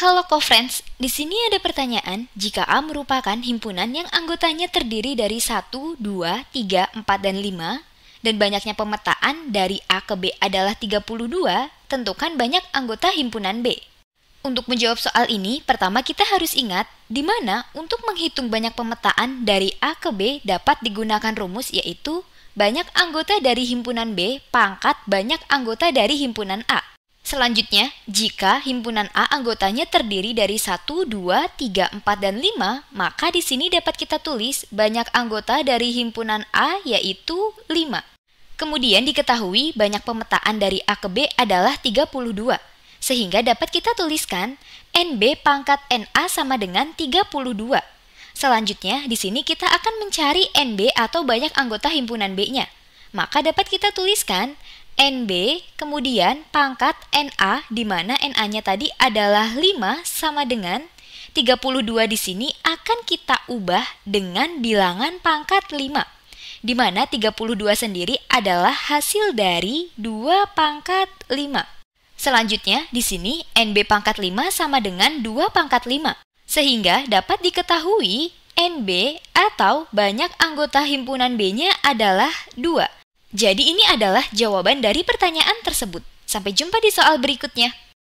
Halo co-friends, di sini ada pertanyaan jika A merupakan himpunan yang anggotanya terdiri dari 1, 2, 3, 4, dan 5, dan banyaknya pemetaan dari A ke B adalah 32, tentukan banyak anggota himpunan B. Untuk menjawab soal ini, pertama kita harus ingat di mana untuk menghitung banyak pemetaan dari A ke B dapat digunakan rumus yaitu banyak anggota dari himpunan B pangkat banyak anggota dari himpunan A. Selanjutnya, jika himpunan A anggotanya terdiri dari 1, 2, 3, 4, dan 5, maka di sini dapat kita tulis banyak anggota dari himpunan A yaitu 5. Kemudian diketahui banyak pemetaan dari A ke B adalah 32. Sehingga dapat kita tuliskan NB pangkat NA sama dengan 32. Selanjutnya, di sini kita akan mencari NB atau banyak anggota himpunan B-nya maka dapat kita tuliskan NB kemudian pangkat NA di mana NA-nya tadi adalah 5 sama dengan 32 di sini akan kita ubah dengan bilangan pangkat 5 di mana 32 sendiri adalah hasil dari 2 pangkat 5. Selanjutnya, di sini NB pangkat 5 sama dengan 2 pangkat 5, sehingga dapat diketahui NB atau banyak anggota himpunan B-nya adalah 2. Jadi ini adalah jawaban dari pertanyaan tersebut. Sampai jumpa di soal berikutnya.